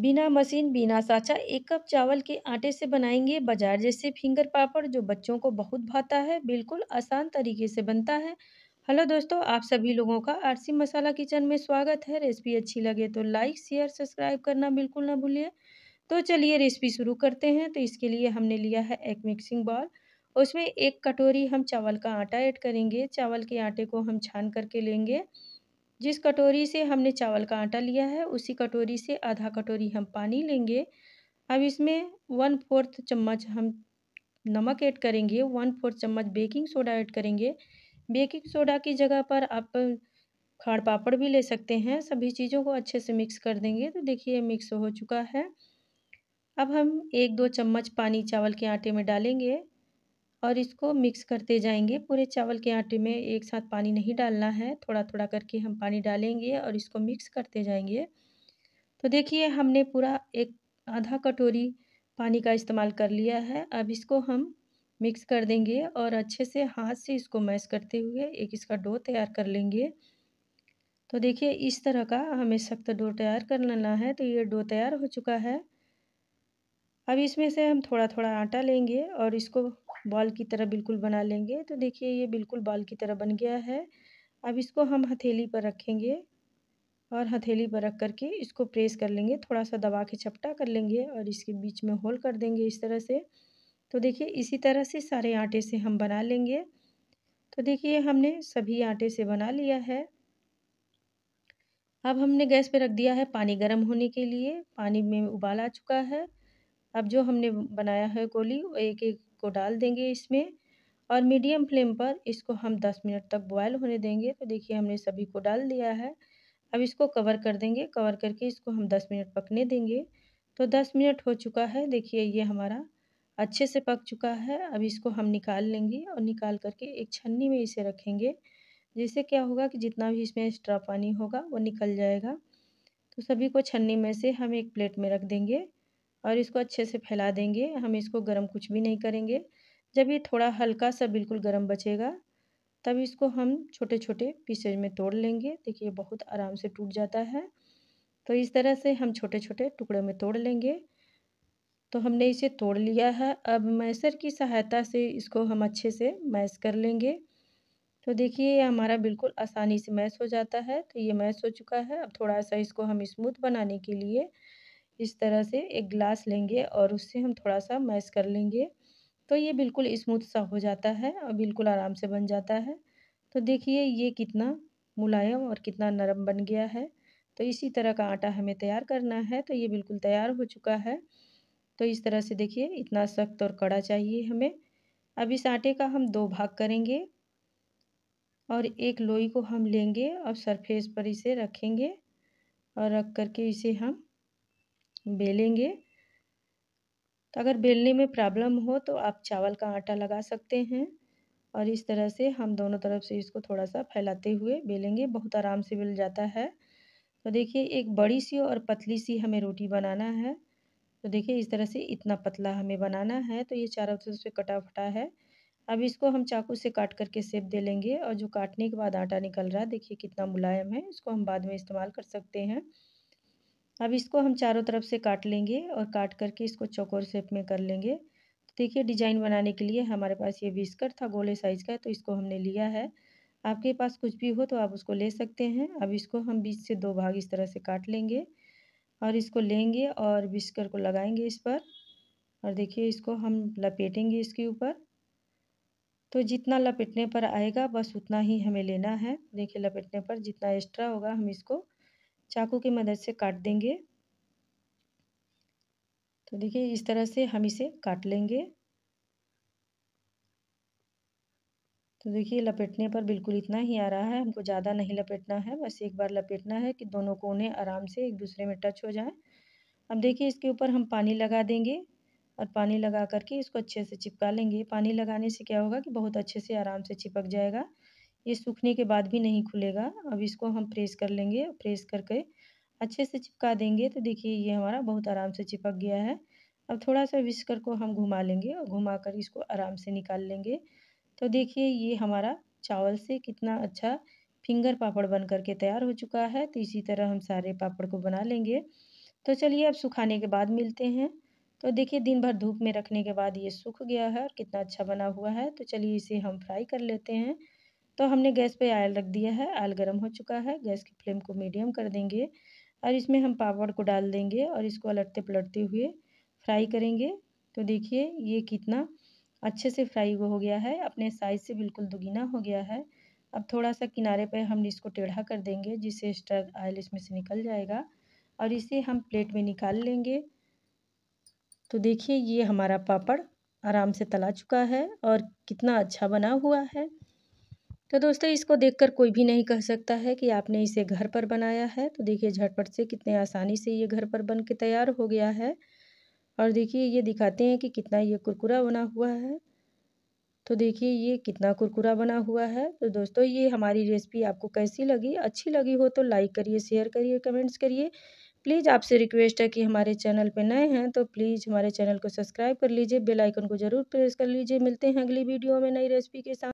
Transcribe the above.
बिना मशीन बिना साचा एक कप चावल के आटे से बनाएंगे बाजार जैसे फिंगर पापड़ जो बच्चों को बहुत भाता है बिल्कुल आसान तरीके से बनता है हेलो दोस्तों आप सभी लोगों का आरसी मसाला किचन में स्वागत है रेसिपी अच्छी लगे तो लाइक शेयर सब्सक्राइब करना बिल्कुल ना भूलिए तो चलिए रेसिपी शुरू करते हैं तो इसके लिए हमने लिया है एक मिक्सिंग बॉल उसमें एक कटोरी हम चावल का आटा ऐड करेंगे चावल के आटे को हम छान करके लेंगे जिस कटोरी से हमने चावल का आटा लिया है उसी कटोरी से आधा कटोरी हम पानी लेंगे अब इसमें वन फोर्थ चम्मच हम नमक ऐड करेंगे वन फोर्थ चम्मच बेकिंग सोडा ऐड करेंगे बेकिंग सोडा की जगह पर आप खाड़ पापड़ भी ले सकते हैं सभी चीज़ों को अच्छे से मिक्स कर देंगे तो देखिए मिक्स हो चुका है अब हम एक दो चम्मच पानी चावल के आटे में डालेंगे और इसको मिक्स करते जाएंगे पूरे चावल के आटे में एक साथ पानी नहीं डालना है थोड़ा थोड़ा करके हम पानी डालेंगे और इसको मिक्स करते जाएंगे तो देखिए हमने पूरा एक आधा कटोरी पानी का इस्तेमाल कर लिया है अब इसको हम मिक्स कर देंगे और अच्छे से हाथ से इसको मैश करते हुए एक इसका डो तैयार कर लेंगे तो देखिए इस तरह का हमें सख्त डो तैयार कर लेना है तो ये डो तैयार हो चुका है अब इसमें से हम थोड़ा थोड़ा आटा लेंगे और इसको बॉल की तरह बिल्कुल बना लेंगे तो देखिए ये बिल्कुल बॉल की तरह बन गया है अब इसको हम हथेली पर रखेंगे और हथेली पर रख करके इसको प्रेस कर लेंगे थोड़ा सा दबा के चपटा कर लेंगे और इसके बीच में होल कर देंगे इस तरह से तो देखिए इसी तरह से सारे आटे से हम बना लेंगे तो देखिए हमने सभी आटे से बना लिया है अब हमने गैस पर रख दिया है पानी गर्म होने के लिए पानी में उबाल आ चुका है अब जो हमने बनाया है गोली एक एक को डाल देंगे इसमें और मीडियम फ्लेम पर इसको हम दस मिनट तक बॉयल होने देंगे तो देखिए हमने सभी को डाल दिया है अब इसको कवर कर देंगे कवर करके इसको हम दस मिनट पकने देंगे तो दस मिनट हो चुका है देखिए ये हमारा अच्छे से पक चुका है अब इसको हम निकाल लेंगे और निकाल करके एक छन्नी में इसे रखेंगे जिससे क्या होगा कि जितना भी इसमें एक्स्ट्रा पानी होगा वो निकल जाएगा तो सभी को छन्नी में से हम एक प्लेट में रख देंगे और इसको अच्छे से फैला देंगे हम इसको गर्म कुछ भी नहीं करेंगे जब ये थोड़ा हल्का सा बिल्कुल गर्म बचेगा तब इसको हम छोटे छोटे पीसेज में तोड़ लेंगे देखिए बहुत आराम से टूट जाता है तो इस तरह से हम छोटे छोटे टुकड़े में तोड़ लेंगे तो हमने इसे तोड़ लिया है अब मैसर की सहायता से इसको हम अच्छे से मैस कर लेंगे तो देखिए ये हमारा बिल्कुल आसानी से मैस हो जाता है तो ये मैस हो चुका है अब थोड़ा सा इसको हम स्मूथ बनाने के लिए इस तरह से एक ग्लास लेंगे और उससे हम थोड़ा सा मैश कर लेंगे तो ये बिल्कुल स्मूथ सा हो जाता है और बिल्कुल आराम से बन जाता है तो देखिए ये कितना मुलायम और कितना नरम बन गया है तो इसी तरह का आटा हमें तैयार करना है तो ये बिल्कुल तैयार हो चुका है तो इस तरह से देखिए इतना सख्त और कड़ा चाहिए हमें अब इस आटे का हम दो भाग करेंगे और एक लोई को हम लेंगे और सरफेस पर इसे रखेंगे और रख करके इसे हम बेलेंगे तो अगर बेलने में प्रॉब्लम हो तो आप चावल का आटा लगा सकते हैं और इस तरह से हम दोनों तरफ से इसको थोड़ा सा फैलाते हुए बेलेंगे बहुत आराम से बेल जाता है तो देखिए एक बड़ी सी और पतली सी हमें रोटी बनाना है तो देखिए इस तरह से इतना पतला हमें बनाना है तो ये चारों तरफ से कटा फटा है अब इसको हम चाकू से काट करके सेप दे लेंगे और जो काटने के बाद आटा निकल रहा है देखिए कितना मुलायम है इसको हम बाद में इस्तेमाल कर सकते हैं अब इसको हम चारों तरफ से काट लेंगे और काट करके इसको चौकोर शेप में कर लेंगे तो देखिए डिजाइन बनाने के लिए हमारे पास ये बिस्कर था गोले साइज का तो इसको हमने लिया है आपके पास कुछ भी हो तो आप उसको ले सकते हैं अब इसको हम बीच से दो भाग इस तरह से काट लेंगे और इसको लेंगे और बिस्कर को लगाएंगे इस पर और देखिए इसको हम लपेटेंगे इसके ऊपर तो जितना लपेटने पर आएगा बस उतना ही हमें लेना है देखिए लपेटने पर जितना एक्स्ट्रा होगा हम इसको चाकू की मदद से काट देंगे तो देखिए इस तरह से हम इसे काट लेंगे तो देखिए लपेटने पर बिल्कुल इतना ही आ रहा है हमको ज़्यादा नहीं लपेटना है बस एक बार लपेटना है कि दोनों कोने आराम से एक दूसरे में टच हो जाए अब देखिए इसके ऊपर हम पानी लगा देंगे और पानी लगा करके इसको अच्छे से चिपका लेंगे पानी लगाने से क्या होगा कि बहुत अच्छे से आराम से चिपक जाएगा ये सूखने के बाद भी नहीं खुलेगा अब इसको हम प्रेस कर लेंगे प्रेस करके अच्छे से चिपका देंगे तो देखिए ये हमारा बहुत आराम से चिपक गया है अब थोड़ा सा विस्कर को हम घुमा लेंगे और घुमा कर इसको आराम से निकाल लेंगे तो देखिए ये हमारा चावल से कितना अच्छा फिंगर पापड़ बन करके तैयार हो चुका है तो इसी तरह हम सारे पापड़ को बना लेंगे तो चलिए अब सुखाने के बाद मिलते हैं तो देखिए दिन भर धूप में रखने के बाद ये सूख गया है और कितना अच्छा बना हुआ है तो चलिए इसे हम फ्राई कर लेते हैं तो हमने गैस पे आयल रख दिया है आयल गर्म हो चुका है गैस की फ्लेम को मीडियम कर देंगे और इसमें हम पापड़ को डाल देंगे और इसको अलटते पलटते हुए फ्राई करेंगे तो देखिए ये कितना अच्छे से फ्राई हो गया है अपने साइज से बिल्कुल दुगना हो गया है अब थोड़ा सा किनारे पर हम इसको टेढ़ा कर देंगे जिससे एक्स्ट्रा आयल इसमें से निकल जाएगा और इसे हम प्लेट में निकाल लेंगे तो देखिए ये हमारा पापड़ आराम से तला चुका है और कितना अच्छा बना हुआ है तो दोस्तों इसको देखकर कोई भी नहीं कह सकता है कि आपने इसे घर पर बनाया है तो देखिए झटपट से कितने आसानी से ये घर पर बन के तैयार हो गया है और देखिए ये दिखाते हैं कि कितना ये कुरकुरा बना हुआ है तो देखिए ये कितना कुरकुरा बना हुआ है तो दोस्तों ये हमारी रेसिपी आपको कैसी लगी अच्छी लगी हो तो लाइक करिए शेयर करिए कमेंट्स करिए प्लीज़ आपसे रिक्वेस्ट है कि हमारे चैनल पर नए हैं तो प्लीज़ हमारे चैनल को सब्सक्राइब कर लीजिए बेल आइकन को ज़रूर प्रेस कर लीजिए मिलते हैं अगली वीडियो में नई रेसिपी के साथ